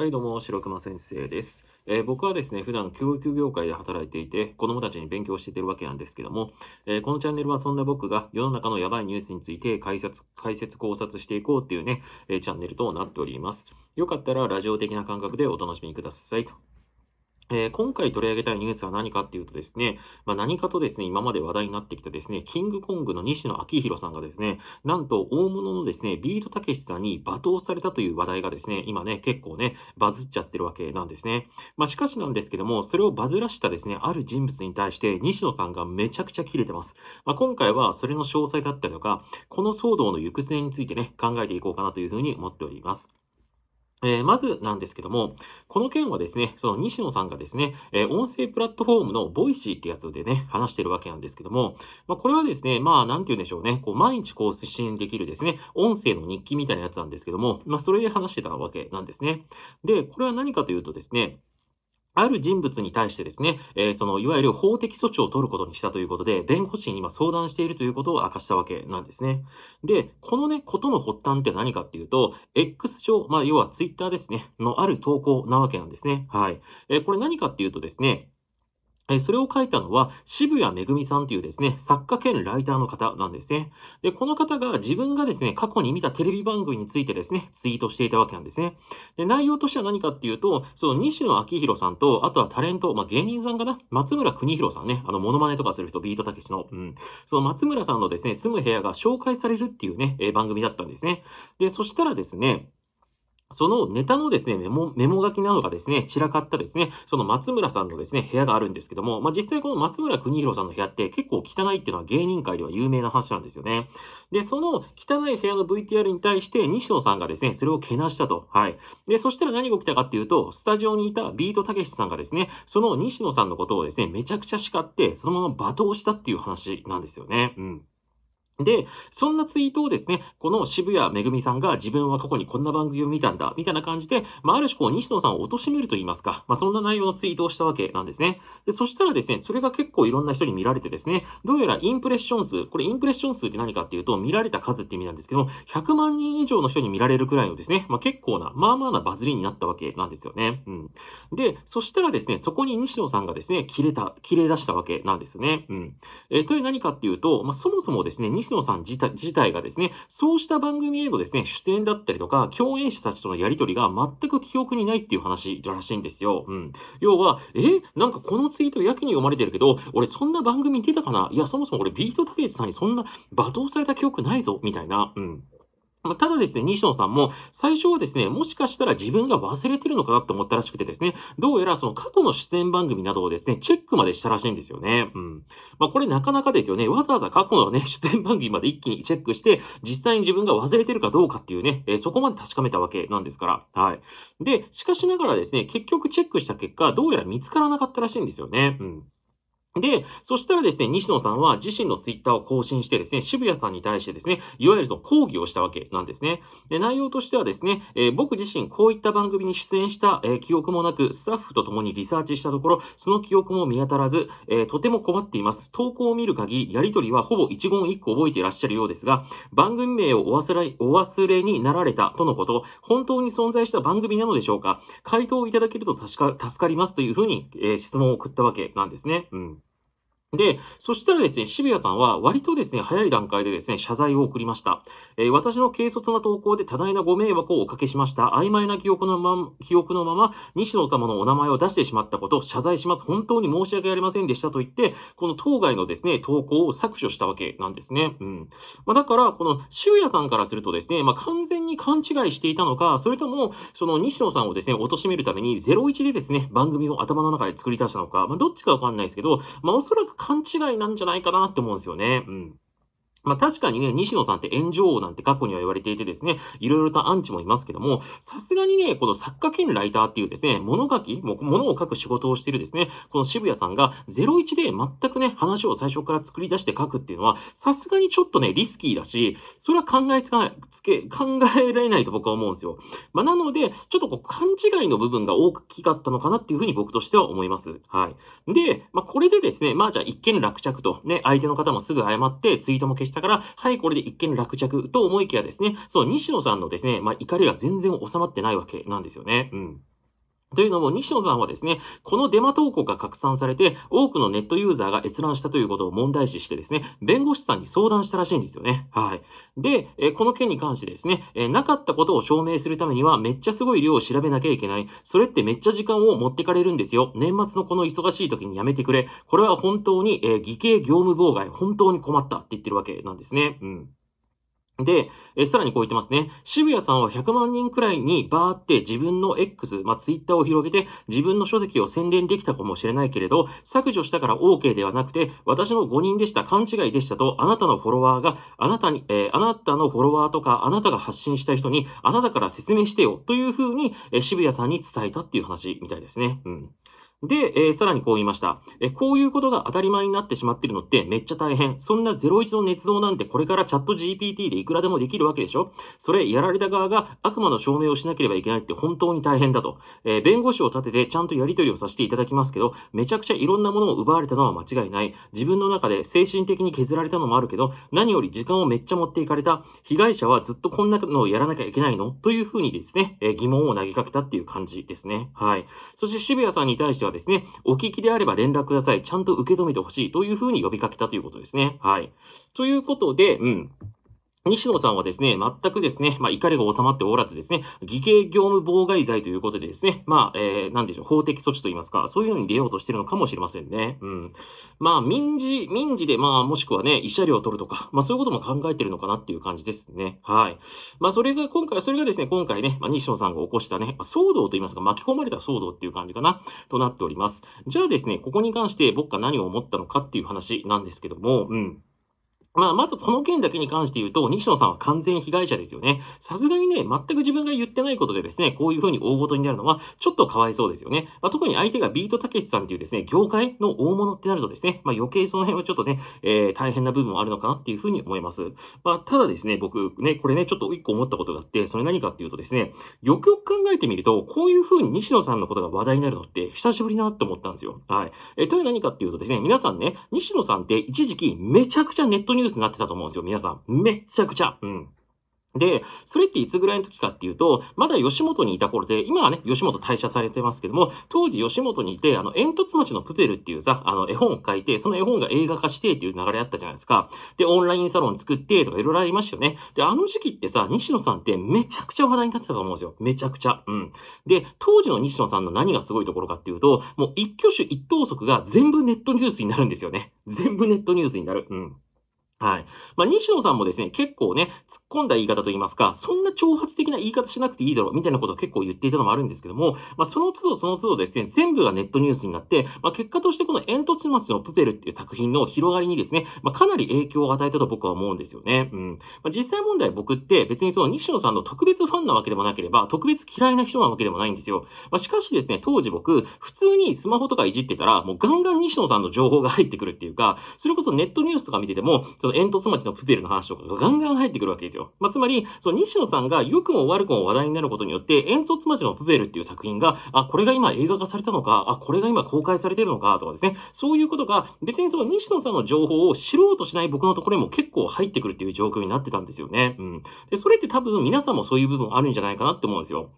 はい、どうも、白熊先生です。えー、僕はですね、普段教育業界で働いていて、子供たちに勉強しててるわけなんですけども、えー、このチャンネルはそんな僕が世の中のやばいニュースについて解説、解説考察していこうっていうね、えー、チャンネルとなっております。よかったらラジオ的な感覚でお楽しみください。えー、今回取り上げたいニュースは何かっていうとですね、まあ、何かとですね、今まで話題になってきたですね、キングコングの西野昭弘さんがですね、なんと大物のですね、ビートたけしさんに罵倒されたという話題がですね、今ね、結構ね、バズっちゃってるわけなんですね。まあ、しかしなんですけども、それをバズらしたですね、ある人物に対して西野さんがめちゃくちゃキレてます。まあ、今回はそれの詳細だったりとか、この騒動の行く末についてね、考えていこうかなというふうに思っております。えー、まずなんですけども、この件はですね、その西野さんがですね、えー、音声プラットフォームのボイシーってやつでね、話してるわけなんですけども、まあ、これはですね、まあ、なんて言うんでしょうね、こう、毎日更新できるですね、音声の日記みたいなやつなんですけども、まあ、それで話してたわけなんですね。で、これは何かというとですね、ある人物に対してですね、えその、いわゆる法的措置を取ることにしたということで、弁護士に今相談しているということを明かしたわけなんですね。で、このね、ことの発端って何かっていうと、X 上、まあ、要は Twitter ですね、のある投稿なわけなんですね。はい。えこれ何かっていうとですね、それを書いたのは渋谷めぐみさんというですね、作家兼ライターの方なんですね。で、この方が自分がですね、過去に見たテレビ番組についてですね、ツイートしていたわけなんですね。で、内容としては何かっていうと、その西野昭弘さんと、あとはタレント、まあ、芸人さんかな松村邦弘さんね、あの、モノマネとかする人、ビートたけしの、うん。その松村さんのですね、住む部屋が紹介されるっていうね、え番組だったんですね。で、そしたらですね、そのネタのですね、メモ、メモ書きなどがですね、散らかったですね、その松村さんのですね、部屋があるんですけども、まあ、実際この松村邦弘さんの部屋って結構汚いっていうのは芸人界では有名な話なんですよね。で、その汚い部屋の VTR に対して西野さんがですね、それをけなしたと。はい。で、そしたら何が起きたかっていうと、スタジオにいたビートたけしさんがですね、その西野さんのことをですね、めちゃくちゃ叱って、そのまま罵倒したっていう話なんですよね。うん。で、そんなツイートをですね、この渋谷めぐみさんが自分は過去にこんな番組を見たんだ、みたいな感じで、まあ、ある種こう、西野さんを貶めると言いますか、まあ、そんな内容のツイートをしたわけなんですね。で、そしたらですね、それが結構いろんな人に見られてですね、どうやらインプレッション数、これインプレッション数って何かっていうと、見られた数って意味なんですけど、100万人以上の人に見られるくらいのですね、まあ、結構な、まあまあなバズりになったわけなんですよね。うん。で、そしたらですね、そこに西野さんがですね、切れた、切れ出したわけなんですよね。うん。えー、という何かっていうと、まあ、そもそもですね、西西野さん自体自体がですね、そうした番組へのですね、出演だったりとか、共演者たちとのやりとりが全く記憶にないっていう話らしいんですよ。うん。要は、えなんかこのツイートやけに読まれてるけど、俺そんな番組出たかないや、そもそも俺ビートたけしさんにそんな罵倒された記憶ないぞ、みたいな。うん。まただですね、西野さんも最初はですね、もしかしたら自分が忘れてるのかなと思ったらしくてですね、どうやらその過去の出演番組などをですね、チェックまでしたらしいんですよね。うん。まあこれなかなかですよね、わざわざ過去のね、出演番組まで一気にチェックして、実際に自分が忘れてるかどうかっていうね、えー、そこまで確かめたわけなんですから。はい。で、しかしながらですね、結局チェックした結果、どうやら見つからなかったらしいんですよね。うん。で、そしたらですね、西野さんは自身のツイッターを更新してですね、渋谷さんに対してですね、いわゆるその抗議をしたわけなんですね。で、内容としてはですね、えー、僕自身こういった番組に出演した、えー、記憶もなく、スタッフと共にリサーチしたところ、その記憶も見当たらず、えー、とても困っています。投稿を見る限り、やりとりはほぼ一言一句覚えていらっしゃるようですが、番組名をお忘れ、お忘れになられたとのこと、本当に存在した番組なのでしょうか回答をいただけると確か、助かりますというふうに、え質問を送ったわけなんですね。うん。で、そしたらですね、渋谷さんは割とですね、早い段階でですね、謝罪を送りました。えー、私の軽率な投稿で多大なご迷惑をおかけしました。曖昧な記憶のま、ま、記憶のまま、西野様のお名前を出してしまったこと、を謝罪します。本当に申し訳ありませんでしたと言って、この当該のですね、投稿を削除したわけなんですね。うん。まあ、だから、この渋谷さんからするとですね、まあ、完全に勘違いしていたのか、それとも、その西野さんをですね、貶めるために01でですね、番組を頭の中で作り出したのか、まあ、どっちかわかんないですけど、まあ、おそらく勘違いなんじゃないかなって思うんですよね。うん。まあ、確かにね、西野さんって炎上王なんて過去には言われていてですね、いろいろとアンチもいますけども、さすがにね、この作家兼ライターっていうですね、物書き、も物を書く仕事をしているですね、この渋谷さんが01で全くね、話を最初から作り出して書くっていうのは、さすがにちょっとね、リスキーだし、それは考えつかない、つけ、考えられないと僕は思うんですよ。まあ、なので、ちょっとこう、勘違いの部分が大きかったのかなっていうふうに僕としては思います。はい。で、まあ、これでですね、まあじゃあ一見落着と、ね、相手の方もすぐ謝って、ツイートも消したたから、はい、これで一見落着と思いきやですね、そう、西野さんのですね、まあ、怒りが全然収まってないわけなんですよね。うん。というのも、西野さんはですね、このデマ投稿が拡散されて、多くのネットユーザーが閲覧したということを問題視してですね、弁護士さんに相談したらしいんですよね。はい。で、えこの件に関してですね、えなかったことを証明するためには、めっちゃすごい量を調べなきゃいけない。それってめっちゃ時間を持ってかれるんですよ。年末のこの忙しい時にやめてくれ。これは本当に、え偽計業務妨害、本当に困ったって言ってるわけなんですね。うん。で、えさらにこう言ってますね。渋谷さんは100万人くらいにバーって自分の X、まあ、Twitter を広げて自分の書籍を宣伝できたかもしれないけれど、削除したから OK ではなくて、私の誤認でした、勘違いでしたと、あなたのフォロワーが、あなたに、えー、あなたのフォロワーとか、あなたが発信した人に、あなたから説明してよ、というふうに、え渋谷さんに伝えたっていう話みたいですね。うん。で、えー、さらにこう言いました。えー、こういうことが当たり前になってしまってるのってめっちゃ大変。そんな01の捏造なんてこれからチャット GPT でいくらでもできるわけでしょそれ、やられた側が悪魔の証明をしなければいけないって本当に大変だと。えー、弁護士を立ててちゃんとやり取りをさせていただきますけど、めちゃくちゃいろんなものを奪われたのは間違いない。自分の中で精神的に削られたのもあるけど、何より時間をめっちゃ持っていかれた。被害者はずっとこんなのをやらなきゃいけないのというふうにですね、え疑問を投げかけたっていう感じですね。はい。そして渋谷さんに対してははですね、お聞きであれば連絡ください。ちゃんと受け止めてほしいというふうに呼びかけたということですね。はい。ということで、うん。西野さんはですね、全くですね、まあ、怒りが収まっておらずですね、偽計業務妨害罪ということでですね、まあ、えー、なんでしょう、法的措置といいますか、そういうのに出ようとしてるのかもしれませんね。うん。まあ、民事、民事で、まあ、もしくはね、慰謝料を取るとか、まあ、そういうことも考えてるのかなっていう感じですね。はい。まあ、それが今回、それがですね、今回ね、まあ、西野さんが起こしたね、まあ、騒動といいますか、巻き込まれた騒動っていう感じかな、となっております。じゃあですね、ここに関して僕が何を思ったのかっていう話なんですけども、うん。まあ、まずこの件だけに関して言うと、西野さんは完全被害者ですよね。さすがにね、全く自分が言ってないことでですね、こういう風に大事になるのは、ちょっとかわいそうですよね。まあ、特に相手がビートたけしさんっていうですね、業界の大物ってなるとですね、まあ、余計その辺はちょっとね、えー、大変な部分もあるのかなっていう風に思います。まあ、ただですね、僕ね、これね、ちょっと一個思ったことがあって、それ何かっていうとですね、よくよく考えてみると、こういう風に西野さんのことが話題になるのって、久しぶりなって思ったんですよ。はい。えー、という何かっていうとですね、皆さんね、西野さんって一時期めちゃくちゃネットにニュースになってたと思うんですよ、皆さん。めっちゃくちゃ。うん。で、それっていつぐらいの時かっていうと、まだ吉本にいた頃で、今はね、吉本退社されてますけども、当時吉本にいて、あの、煙突町のプペルっていうさ、あの、絵本を書いて、その絵本が映画化してっていう流れあったじゃないですか。で、オンラインサロン作ってとかいろいろありましたよね。で、あの時期ってさ、西野さんってめちゃくちゃ話題になってたと思うんですよ。めちゃくちゃ。うん。で、当時の西野さんの何がすごいところかっていうと、もう一挙手一投足が全部ネットニュースになるんですよね。全部ネットニュースになる。うん。はい。まあ、西野さんもですね、結構ね、突っ込んだ言い方といいますか、そんな挑発的な言い方しなくていいだろう、みたいなことを結構言っていたのもあるんですけども、まあ、その都度その都度ですね、全部がネットニュースになって、まあ、結果としてこの煙突松のプペルっていう作品の広がりにですね、まあ、かなり影響を与えたと僕は思うんですよね。うん。まあ、実際問題僕って別にその西野さんの特別ファンなわけでもなければ、特別嫌いな人なわけでもないんですよ。まあ、しかしですね、当時僕、普通にスマホとかいじってたら、もうガンガン西野さんの情報が入ってくるっていうか、それこそネットニュースとか見てても、その煙突町のプペルの話とかがガンガン入ってくるわけですよ。まあ、つまり、その西野さんが良くも悪くも話題になることによって、煙突町のプペルっていう作品が、あ、これが今映画化されたのか、あ、これが今公開されてるのか、とかですね。そういうことが、別にその西野さんの情報を知ろうとしない僕のところにも結構入ってくるっていう状況になってたんですよね。うん。で、それって多分皆さんもそういう部分あるんじゃないかなって思うんですよ。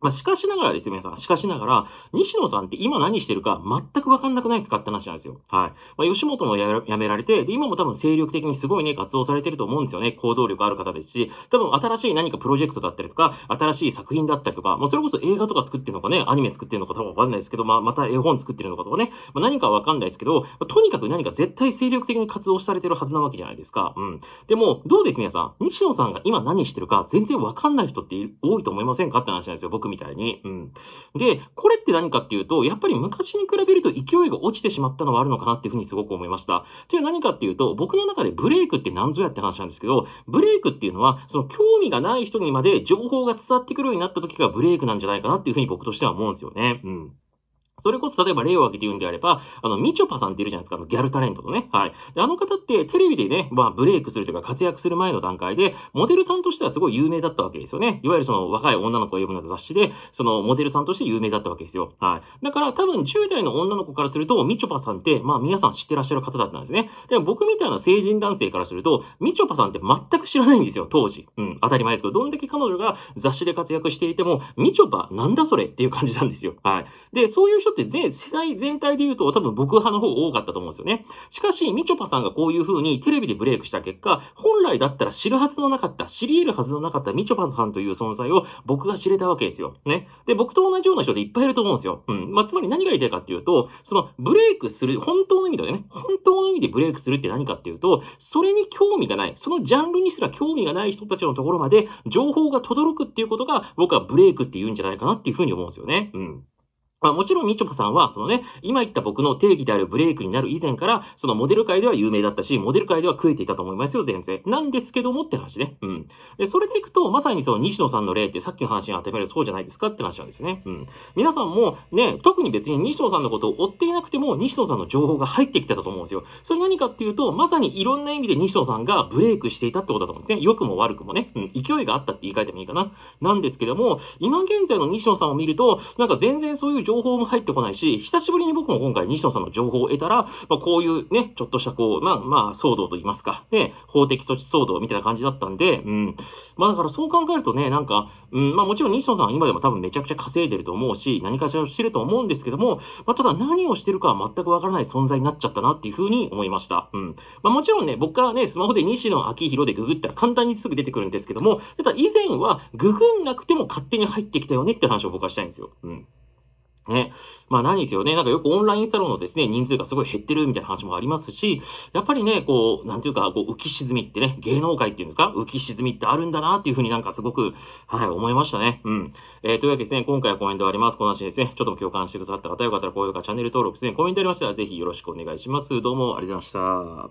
まあ、しかしながらですよ、皆さん。しかしながら、西野さんって今何してるか全くわかんなくないですかって話なんですよ。はい。まあ、吉本も辞められて、で、今も多分精力的にすごいね、活動されてると思うんですよね。行動力ある方ですし、多分新しい何かプロジェクトだったりとか、新しい作品だったりとか、まあ、それこそ映画とか作ってるのかね、アニメ作ってるのか多分わかんないですけど、まあ、また絵本作ってるのかとかね、まあ、何かわかんないですけど、まとにかく何か絶対精力的に活動されてるはずなわけじゃないですか。うん。でも、どうです皆さん。西野さんが今何してるか全然わかんない人って多いと思いませんかって話なんですよ。僕みたいに。うん。で、これって何かっていうと、やっぱり昔に比べると勢いが落ちてしまったのはあるのかなっていうふうにすごく思いました。という何かっていうと、僕の中でブレイクって何ぞやって話なんですけど、ブレイクっていうのは、その興味がない人にまで情報が伝わってくるようになった時がブレイクなんじゃないかなっていうふうに僕としては思うんですよね。うん。それこそ、例えば例を挙げて言うんであれば、あの、みちょぱさんっているじゃないですか、あの、ギャルタレントのね。はい。で、あの方って、テレビでね、まあ、ブレイクするというか、活躍する前の段階で、モデルさんとしてはすごい有名だったわけですよね。いわゆるその、若い女の子を呼ぶような雑誌で、その、モデルさんとして有名だったわけですよ。はい。だから、多分、10代の女の子からすると、みちょぱさんって、まあ、皆さん知ってらっしゃる方だったんですね。でも、僕みたいな成人男性からすると、みちょぱさんって全く知らないんですよ、当時。うん、当たり前ですけど、どんだけ彼女が雑誌で活躍していても、みちょぱ、なんだそれっていう感じなんですよ。はい。で、そういう人だって全世代全体で言うと多分僕派の方多かったと思うんですよね。しかし、みちょぱさんがこういう風にテレビでブレイクした結果、本来だったら知るはずのなかった、知り得るはずのなかったみちょぱさんという存在を僕が知れたわけですよ。ね。で、僕と同じような人でいっぱいいると思うんですよ。うん。まあ、つまり何が言いたいかっていうと、そのブレイクする、本当の意味だよね。本当の意味でブレイクするって何かっていうと、それに興味がない、そのジャンルにすら興味がない人たちのところまで情報が届くっていうことが僕はブレイクって言うんじゃないかなっていう風に思うんですよね。うん。まあもちろんみちょぱさんは、そのね、今言った僕の定義であるブレイクになる以前から、そのモデル界では有名だったし、モデル界では食えていたと思いますよ、全然。なんですけどもって話ね。うん。で、それでいくと、まさにその西野さんの例ってさっきの話に当てはめるそうじゃないですかって話なんですよね。うん。皆さんもね、特に別に西野さんのことを追っていなくても、西野さんの情報が入ってきてたと思うんですよ。それ何かっていうと、まさにいろんな意味で西野さんがブレイクしていたってことだと思うんですね。良くも悪くもね。うん。勢いがあったって言い換えてもいいかな。なんですけども、今現在の西野さんを見ると、なんか全然そういう情報も入ってこないし、久しぶりに僕も今回西野さんの情報を得たら、まあ、こういうね、ちょっとしたこう、まあ、まあ、騒動と言いますか、ね、法的措置騒動みたいな感じだったんで、うん。まあだからそう考えるとね、なんか、うん、まあもちろん西野さんは今でも多分めちゃくちゃ稼いでると思うし、何かしらをしてると思うんですけども、まあただ何をしてるかは全くわからない存在になっちゃったなっていうふうに思いました。うん。まあもちろんね、僕からね、スマホで西野昭弘でググったら簡単にすぐ出てくるんですけども、ただ以前はググんなくても勝手に入ってきたよねって話を僕はしたいんですよ。うん。ね。まあ何ですよね。なんかよくオンラインサロンのですね、人数がすごい減ってるみたいな話もありますし、やっぱりね、こう、なんていうか、こう、浮き沈みってね、芸能界っていうんですか、浮き沈みってあるんだなっていうふうになんかすごく、はい、思いましたね。うん。えー、というわけでですね、今回はコメントあります。この話ですね、ちょっと共感してくださった方、よかったら高評価、チャンネル登録ですね、コメントありましたらぜひよろしくお願いします。どうもありがとうございました。